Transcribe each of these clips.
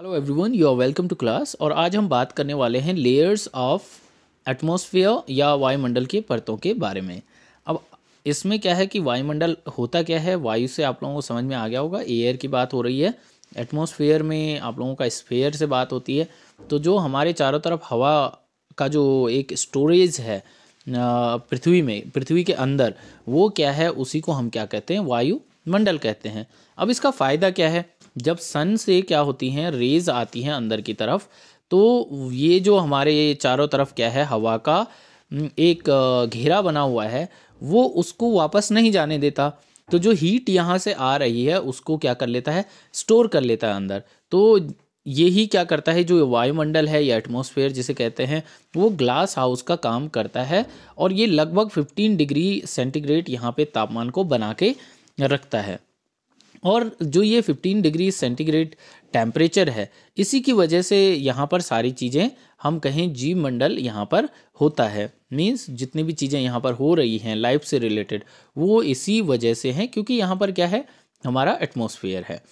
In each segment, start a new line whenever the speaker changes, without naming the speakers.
hello everyone you are welcome to class और आज हम बात करने वाले हैं लेयर्स ऑफ एटमॉस्फेयर या वायुमंडल के परतों के बारे में अब इसमें क्या है कि वायुमंडल होता क्या है वायु से आप लोगों को समझ में आ गया होगा एयर की बात हो रही है एटमॉस्फेयर में आप लोगों का स्फेयर से बात होती है तो जो हमारे चारों तरफ हवा का जो एक स्टोरेज है पृथ्वी में पृथ्वी के अंदर वो क्या है उसी को हम क्या कहते हैं वायु मंडल कहते हैं अब इसका फ़ायदा क्या है जब सन से क्या होती हैं रेज आती हैं अंदर की तरफ तो ये जो हमारे चारों तरफ क्या है हवा का एक घेरा बना हुआ है वो उसको वापस नहीं जाने देता तो जो हीट यहाँ से आ रही है उसको क्या कर लेता है स्टोर कर लेता है अंदर तो ये ही क्या करता है जो वायुमंडल है या एटमॉस्फेयर जिसे कहते हैं वो ग्लास हाउस का काम करता है और ये लगभग 15 डिग्री सेंटीग्रेड यहाँ पे तापमान को बना के रखता है और जो ये 15 डिग्री सेंटीग्रेड टेम्परेचर है इसी की वजह से यहाँ पर सारी चीज़ें हम कहें जीव मंडल यहाँ पर होता है मीन्स जितनी भी चीज़ें यहाँ पर हो रही हैं लाइफ से रिलेटेड वो इसी वजह से हैं क्योंकि यहाँ पर क्या है हमारा एटमोसफियर है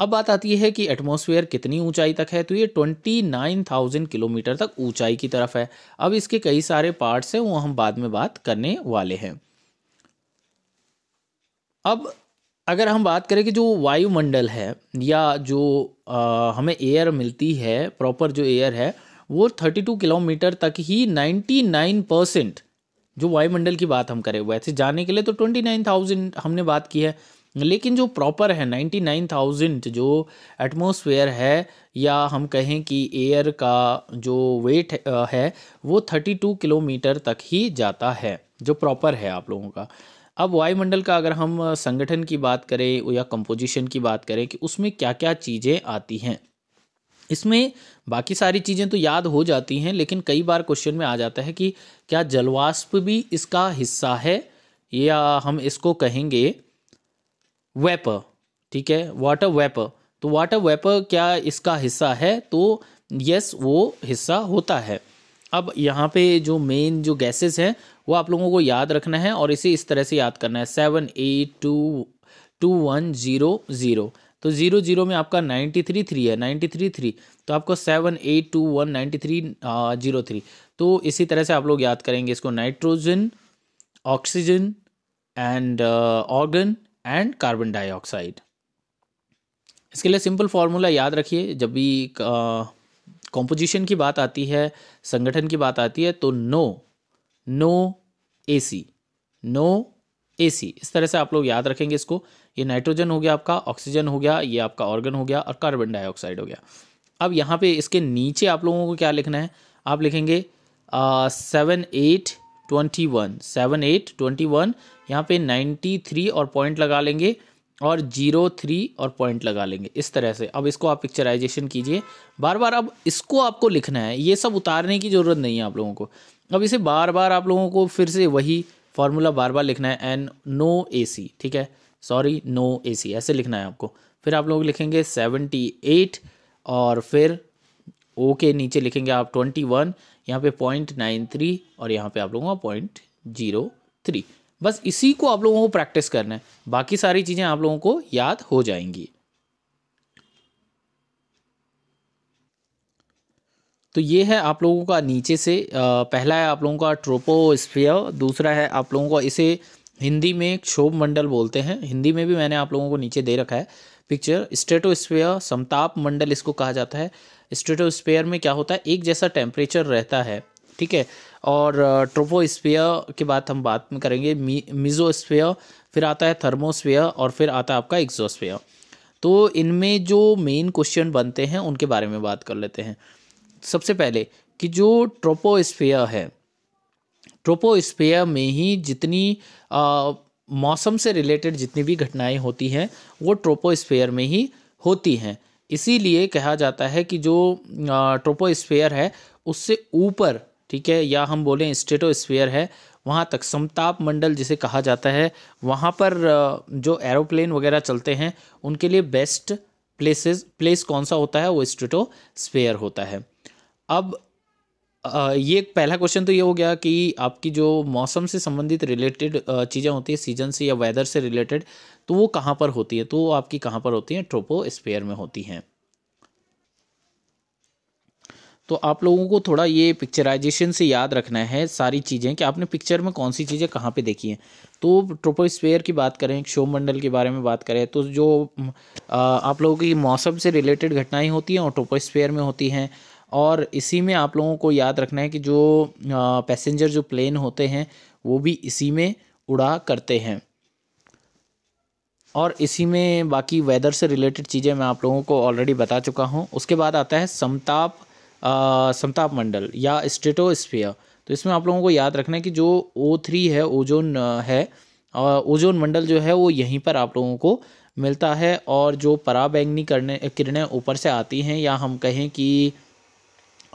अब बात आती है कि एटमॉस्फेयर कितनी ऊंचाई तक है तो ये 29,000 किलोमीटर तक ऊंचाई की तरफ है अब इसके कई सारे पार्ट्स हैं वो हम बाद में बात करने वाले हैं अब अगर हम बात करें कि जो वायुमंडल है या जो आ, हमें एयर मिलती है प्रॉपर जो एयर है वो 32 किलोमीटर तक ही 99 परसेंट जो वायुमंडल की बात हम करें वैसे जाने के लिए तो 29,000 हमने बात की है लेकिन जो प्रॉपर है 99,000 जो एटमॉस्फेयर है या हम कहें कि एयर का जो वेट है वो 32 किलोमीटर तक ही जाता है जो प्रॉपर है आप लोगों का अब वायुमंडल का अगर हम संगठन की बात करें या कंपोजिशन की बात करें कि उसमें क्या क्या चीज़ें आती हैं इसमें बाकी सारी चीज़ें तो याद हो जाती हैं लेकिन कई बार क्वेश्चन में आ जाता है कि क्या जलवाष्प भी इसका हिस्सा है या हम इसको कहेंगे वेप ठीक है वाटर वेप तो वाटर वेप क्या इसका हिस्सा है तो यस वो हिस्सा होता है अब यहाँ पे जो मेन जो गैसेस हैं वो आप लोगों को याद रखना है और इसे इस तरह से याद करना है seven eight two two one zero zero तो जीरो जीरो में आपका नाइन्टी थ्री थ्री है नाइन्टी थ्री थ्री तो आपको seven eight two one ninety three zero three तो इसी तरह से आप लोग याद करेंगे इसको nitrogen oxygen and argon and carbon dioxide इसके लिए सिंपल फार्मूला याद रखिए जब भी uh, कॉम्पोजिशन की बात आती है संगठन की बात आती है तो no no A C no A C इस तरह से आप लोग याद रखेंगे इसको ये नाइट्रोजन हो गया आपका ऑक्सीजन हो गया ये आपका ऑर्गन हो गया और कार्बन डाइऑक्साइड हो गया अब यहाँ पे इसके नीचे आप लोगों को क्या लिखना है आप लिखेंगे seven eight twenty one seven eight twenty one यहाँ पे नाइन्टी थ्री और पॉइंट लगा लेंगे और जीरो थ्री और पॉइंट लगा लेंगे इस तरह से अब इसको आप पिक्चराइजेशन कीजिए बार बार अब इसको आपको लिखना है ये सब उतारने की ज़रूरत नहीं है आप लोगों को अब इसे बार बार आप लोगों को फिर से वही फार्मूला बार बार लिखना है एन नो ए सी ठीक है सॉरी नो ए सी ऐसे लिखना है आपको फिर आप लोग लिखेंगे सेवेंटी एट और फिर ओ के नीचे लिखेंगे आप ट्वेंटी वन यहाँ पे पॉइंट नाइन थ्री और यहाँ पे आप लोगों का पॉइंट जीरो थ्री बस इसी को आप लोगों को प्रैक्टिस करना है बाकी सारी चीज़ें आप लोगों को याद हो जाएंगी तो ये है आप लोगों का नीचे से पहला है आप लोगों का ट्रोपोस्फियर दूसरा है आप लोगों का इसे हिंदी में क्षोभ मंडल बोलते हैं हिंदी में भी मैंने आप लोगों को नीचे दे रखा है पिक्चर स्टेटोस्फेयर समताप मंडल इसको कहा जाता है स्टेटोस्फेयर में क्या होता है एक जैसा टेम्परेचर रहता है ठीक है और ट्रोपोस्फीयर के बाद हम बात में करेंगे मी मिजोस्फीयर फिर आता है थर्मोस्फीयर और फिर आता है आपका एक्जोस्फीयर तो इनमें जो मेन क्वेश्चन बनते हैं उनके बारे में बात कर लेते हैं सबसे पहले कि जो ट्रोपोस्फीयर है ट्रोपोस्फीयर में ही जितनी आ, मौसम से रिलेटेड जितनी भी घटनाएं होती हैं वो ट्रोपोस्फेयर में ही होती हैं इसीलिए कहा जाता है कि जो ट्रोपोस्फेयर है उससे ऊपर ठीक है या हम बोलें स्टेटोस्फीयर है वहाँ तक समताप मंडल जिसे कहा जाता है वहाँ पर जो एरोप्लेन वगैरह चलते हैं उनके लिए बेस्ट प्लेसेस प्लेस कौन सा होता है वो स्पेयर होता है अब ये पहला क्वेश्चन तो ये हो गया कि आपकी जो मौसम से संबंधित रिलेटेड चीज़ें होती है सीजन से या वेदर से रिलेटेड तो वो कहाँ पर होती है तो वो आपकी कहाँ पर होती हैं ट्रोपोस्फेयर में होती हैं तो आप लोगों को थोड़ा ये पिक्चराइजेशन से याद रखना है सारी चीज़ें कि आपने पिक्चर में कौन सी चीज़ें कहाँ पे देखी हैं तो ट्रोपोस्फेयर की बात करें शोमंडल के बारे में बात करें तो जो आप लोगों की मौसम से रिलेटेड घटनाएं होती हैं और ट्रोपोस्फेयर में होती हैं और इसी में आप लोगों को याद रखना है कि जो पैसेंजर जो प्लेन होते हैं वो भी इसी में उड़ा करते हैं और इसी में बाकी वेदर से रिलेटेड चीज़ें मैं आप लोगों को ऑलरेडी बता चुका हूँ उसके बाद आता है समताप समताप मंडल या स्टेटोस्फीयर तो इसमें आप लोगों को याद रखना है कि जो ओ थ्री है ओजोन है ओजोन मंडल जो है वो यहीं पर आप लोगों को मिलता है और जो पराबैंगनी करने किरणें ऊपर से आती हैं या हम कहें कि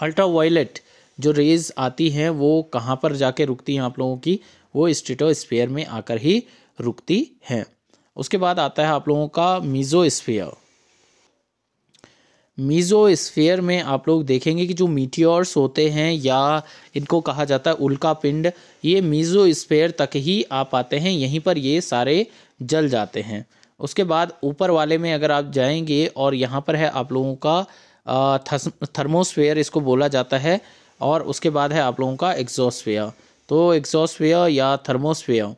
अल्ट्रा जो रेज आती हैं वो कहाँ पर जाके रुकती हैं आप लोगों की वो स्टेटोस्फीयर में आकर ही रुकती हैं उसके बाद आता है आप लोगों का मीजोस्फीयर मीज़ोस्फीयर में आप लोग देखेंगे कि जो मीटियोर्स होते हैं या इनको कहा जाता है उल्का पिंड ये मीज़ोस्फीयर तक ही आ पाते हैं यहीं पर ये सारे जल जाते हैं उसके बाद ऊपर वाले में अगर आप जाएंगे और यहाँ पर है आप लोगों का थर्मोस्फेयर इसको बोला जाता है और उसके बाद है आप लोगों का एग्जॉस्फेयर तो एग्जॉस्फेयर या थर्मोस्फेयर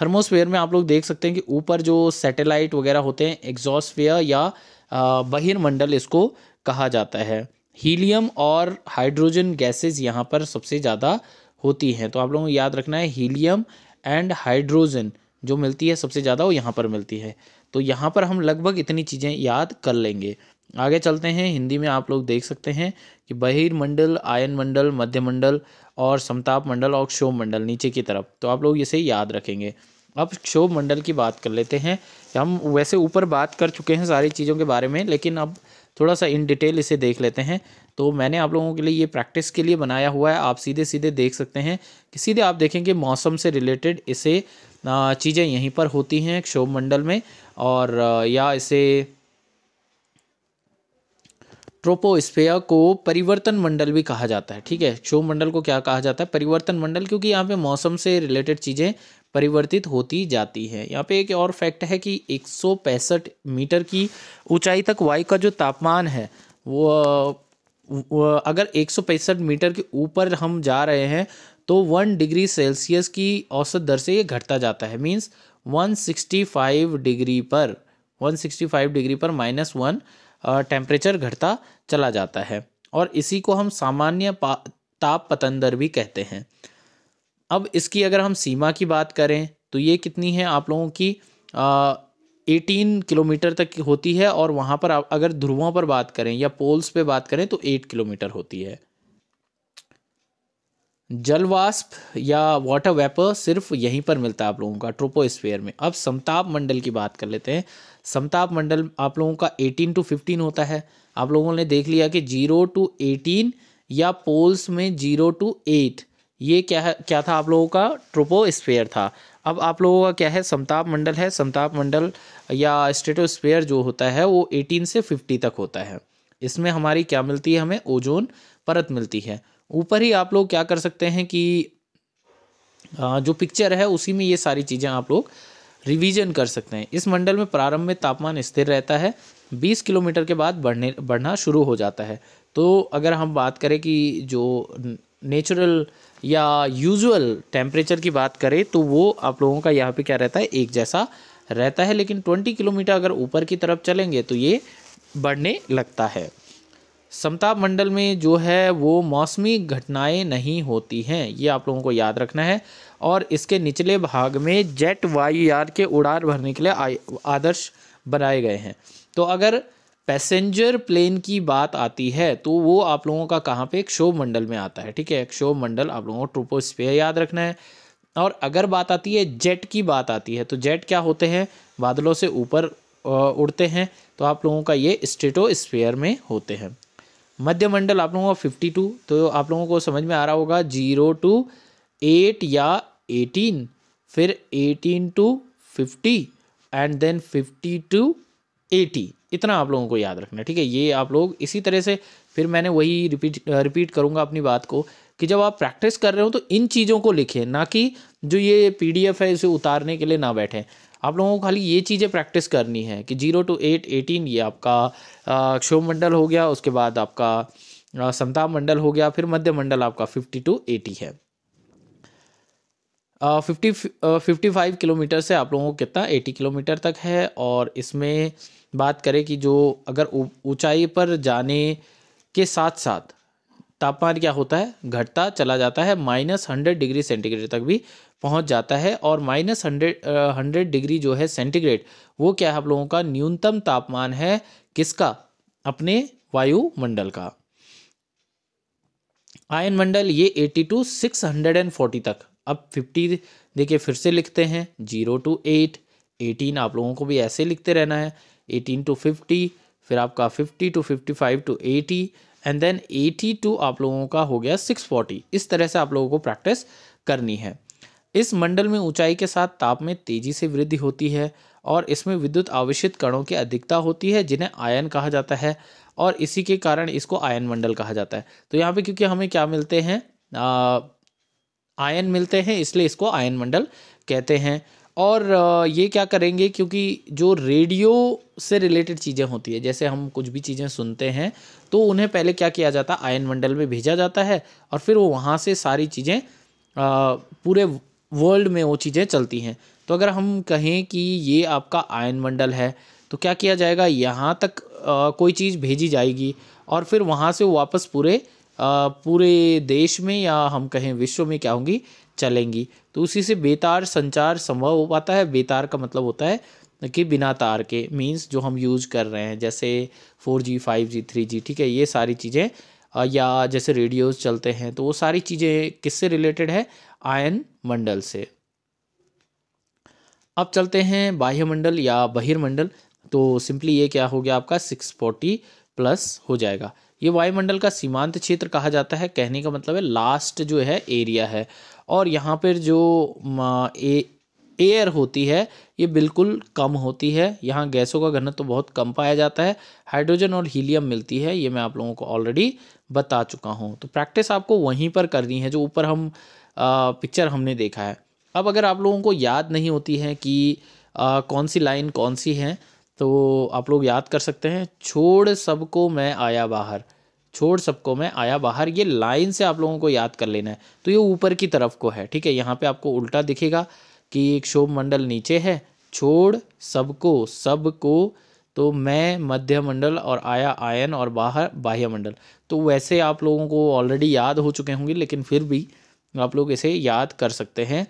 थर्मोस्फेयर में आप लोग देख सकते हैं कि ऊपर जो सैटेलाइट वगैरह होते हैं एग्जॉस्फेयर या बहिर्मंडल इसको कहा जाता है हीलियम और हाइड्रोजन गैसेस यहाँ पर सबसे ज़्यादा होती हैं तो आप लोगों को याद रखना है हीलियम एंड हाइड्रोजन जो मिलती है सबसे ज़्यादा वो यहाँ पर मिलती है तो यहाँ पर हम लगभग इतनी चीज़ें याद कर लेंगे आगे चलते हैं हिंदी में आप लोग देख सकते हैं कि बहिर्मंडल आयन मंडल मध्यमंडल और समताप मंडल और क्षोभ मंडल नीचे की तरफ तो आप लोग इसे याद रखेंगे अब क्षोभ मंडल की बात कर लेते हैं हम वैसे ऊपर बात कर चुके हैं सारी चीज़ों के बारे में लेकिन अब थोड़ा सा इन डिटेल इसे देख लेते हैं तो मैंने आप लोगों के लिए ये प्रैक्टिस के लिए बनाया हुआ है आप सीधे सीधे देख सकते हैं कि सीधे आप देखेंगे मौसम से रिलेटेड इसे चीज़ें यहीं पर होती हैं क्षोभ मंडल में और या इसे ट्रोपोस्फेयर को परिवर्तन मंडल भी कहा जाता है ठीक है क्षोभ मंडल को क्या कहा जाता है परिवर्तन मंडल क्योंकि यहाँ पे मौसम से रिलेटेड चीज़ें परिवर्तित होती जाती है यहाँ पे एक और फैक्ट है कि एक मीटर की ऊंचाई तक वायु का जो तापमान है वो, वो अगर एक मीटर के ऊपर हम जा रहे हैं तो वन डिग्री सेल्सियस की औसत दर से ये घटता जाता है मीन्स 165 डिग्री पर 165 डिग्री पर माइनस वन टेम्परेचर घटता चला जाता है और इसी को हम सामान्य ताप दर भी कहते हैं अब इसकी अगर हम सीमा की बात करें तो ये कितनी है आप लोगों की एटीन किलोमीटर तक होती है और वहाँ पर आप अगर ध्रुवों पर बात करें या पोल्स पे बात करें तो एट किलोमीटर होती है जलवाष्प या वाटर वेपर सिर्फ यहीं पर मिलता है आप लोगों का ट्रोपोस्फेयर में अब समताप मंडल की बात कर लेते हैं समताप मंडल आप लोगों का 18 टू 15 होता है आप लोगों ने देख लिया कि जीरो टू 18 या पोल्स में जीरो टू एट ये क्या है क्या था आप लोगों का ट्रोपोस्फेयर था अब आप लोगों का क्या है समताप मंडल है समताप मंडल या स्टेटोस्फेयर जो होता है वो 18 से 50 तक होता है इसमें हमारी क्या मिलती है हमें ओजोन परत मिलती है ऊपर ही आप लोग क्या कर सकते हैं कि जो पिक्चर है उसी में ये सारी चीज़ें आप लोग रिवीजन कर सकते हैं इस मंडल में प्रारंभ में तापमान स्थिर रहता है 20 किलोमीटर के बाद बढ़ने बढ़ना शुरू हो जाता है तो अगर हम बात करें कि जो नेचुरल या यूजुअल टेम्परेचर की बात करें तो वो आप लोगों का यहाँ पे क्या रहता है एक जैसा रहता है लेकिन 20 किलोमीटर अगर ऊपर की तरफ चलेंगे तो ये बढ़ने लगता है समताप मंडल में जो है वो मौसमी घटनाएं नहीं होती हैं ये आप लोगों को याद रखना है और इसके निचले भाग में जेट यार के उड़ान भरने के लिए आदर्श बनाए गए हैं तो अगर पैसेंजर प्लेन की बात आती है तो वो आप लोगों का कहाँ पे शोभ मंडल में आता है ठीक है शोभ मंडल आप लोगों को स्पेयर याद रखना है और अगर बात आती है जेट की बात आती है तो जेट क्या होते हैं बादलों से ऊपर उड़ते हैं तो आप लोगों का ये स्टेटो में होते हैं मध्य मंडल आप लोगों का फिफ्टी टू तो आप लोगों को समझ में आ रहा होगा जीरो टू एट या एटीन फिर eighteen to fifty and then fifty to eighty इतना आप लोगों को याद रखना ठीक है ये आप लोग इसी तरह से फिर मैंने वही रिपीट रिपीट करूँगा अपनी बात को कि जब आप प्रैक्टिस कर रहे हो तो इन चीज़ों को लिखें ना कि जो ये पीडीएफ है इसे उतारने के लिए ना बैठें आप लोगों को खाली ये चीज़ें प्रैक्टिस करनी है कि जीरो टू एट एटीन ये आपका क्षोभ मंडल हो गया उसके बाद आपका समताप मंडल हो गया फिर मध्य मंडल आपका फिफ्टी टू एटी है फिफ्टी फिफ्टी फाइव किलोमीटर से आप लोगों को कितना एटी किलोमीटर तक है और इसमें बात करें कि जो अगर ऊंचाई पर जाने के साथ साथ तापमान क्या होता है घटता चला जाता है माइनस हंड्रेड डिग्री सेंटीग्रेड तक भी पहुंच जाता है और माइनस हंड्रेड हंड्रेड डिग्री जो है सेंटीग्रेड वो क्या है आप लोगों का न्यूनतम तापमान है किसका अपने वायुमंडल का आयन मंडल ये eighty to six hundred and forty तक अब फिफ्टी देखिए फिर से लिखते हैं जीरो टू एट एटीन आप लोगों को भी ऐसे लिखते रहना है एटीन टू फिफ्टी फिर आपका fifty to fifty five to eighty and then 82 आप लोगों का हो गया 640 इस तरह से आप लोगों को प्रैक्टिस करनी है इस मंडल में ऊंचाई के साथ ताप में तेजी से वृद्धि होती है और इसमें विद्युत आवेशित कणों की अधिकता होती है जिन्हें आयन कहा जाता है और इसी के कारण इसको आयन मंडल कहा जाता है तो यहाँ पे क्योंकि हमें क्या मिलते हैं आयन मिलते हैं इसलिए इसको आयन मंडल कहते हैं और ये क्या करेंगे क्योंकि जो रेडियो से रिलेटेड चीज़ें होती है जैसे हम कुछ भी चीज़ें सुनते हैं तो उन्हें पहले क्या किया जाता है आयन मंडल में भेजा जाता है और फिर वो वहाँ से सारी चीज़ें पूरे वर्ल्ड में वो चीज़ें चलती हैं तो अगर हम कहें कि ये आपका आयन मंडल है तो क्या किया जाएगा यहाँ तक आ, कोई चीज़ भेजी जाएगी और फिर वहाँ से वापस पूरे आ, पूरे देश में या हम कहें विश्व में क्या होंगी चलेंगी तो उसी से बेतार संचार संभव हो पाता है बेतार का मतलब होता है कि बिना तार के मीन्स जो हम यूज़ कर रहे हैं जैसे four G five G three G ठीक है ये सारी चीज़ें या जैसे रेडियोज़ चलते हैं तो वो सारी चीज़ें किससे रिलेटेड है आयन मंडल से अब चलते हैं बाह्यमंडल या बहिर्मंडल तो सिंपली ये क्या हो गया आपका सिक्स फोर्टी प्लस हो जाएगा ये वायुमंडल का सीमांत क्षेत्र कहा जाता है कहने का मतलब है लास्ट जो है एरिया है और यहाँ पर जो ए एयर होती है ये बिल्कुल कम होती है यहाँ गैसों का घनत्व तो बहुत कम पाया जाता है हाइड्रोजन और हीलियम मिलती है ये मैं आप लोगों को ऑलरेडी बता चुका हूँ तो प्रैक्टिस आपको वहीं पर करनी है जो ऊपर हम आ, पिक्चर हमने देखा है अब अगर आप लोगों को याद नहीं होती है कि आ, कौन सी लाइन कौन सी है तो आप लोग याद कर सकते हैं छोड़ सबको मैं आया बाहर छोड़ सबको मैं आया बाहर ये लाइन से आप लोगों को याद कर लेना है तो ये ऊपर की तरफ को है ठीक है यहाँ पे आपको उल्टा दिखेगा कि एक शोभ मंडल नीचे है छोड़ सबको सबको तो मैं मध्य मंडल और आया आयन और बाहर बाह्य मंडल तो वैसे आप लोगों को ऑलरेडी याद हो चुके होंगे लेकिन फिर भी आप लोग इसे याद कर सकते हैं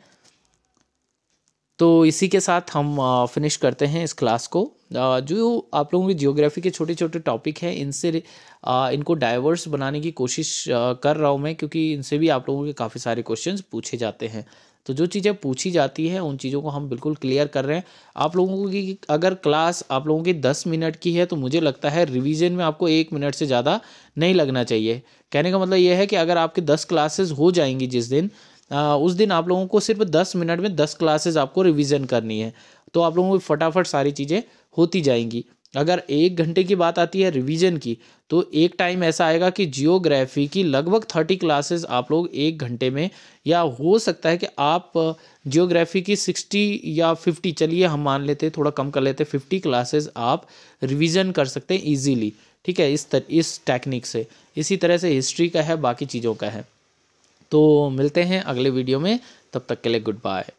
तो इसी के साथ हम फिनिश करते हैं इस क्लास को जो आप लोगों के जियोग्राफी के छोटे छोटे टॉपिक हैं इनसे इनको डाइवर्स बनाने की कोशिश कर रहा हूँ मैं क्योंकि इनसे भी आप लोगों के काफ़ी सारे क्वेश्चन पूछे जाते हैं तो जो चीज़ें पूछी जाती हैं उन चीज़ों को हम बिल्कुल क्लियर कर रहे हैं आप लोगों की अगर क्लास आप लोगों की दस मिनट की है तो मुझे लगता है रिवीजन में आपको एक मिनट से ज़्यादा नहीं लगना चाहिए कहने का मतलब यह है कि अगर आपके दस क्लासेस हो जाएंगी जिस दिन आ, उस दिन आप लोगों को सिर्फ दस मिनट में दस क्लासेज आपको रिविज़न करनी है तो आप लोगों को फटाफट सारी चीज़ें होती जाएंगी अगर एक घंटे की बात आती है रिवीजन की तो एक टाइम ऐसा आएगा कि जियोग्राफी की लगभग थर्टी क्लासेस आप लोग एक घंटे में या हो सकता है कि आप जियोग्राफी की सिक्सटी या फिफ्टी चलिए हम मान लेते थोड़ा कम कर लेते फिफ्टी क्लासेस आप रिवीजन कर सकते हैं ईजीली ठीक है इस तर, इस टेक्निक से इसी तरह से हिस्ट्री का है बाकी चीज़ों का है तो मिलते हैं अगले वीडियो में तब तक के लिए गुड बाय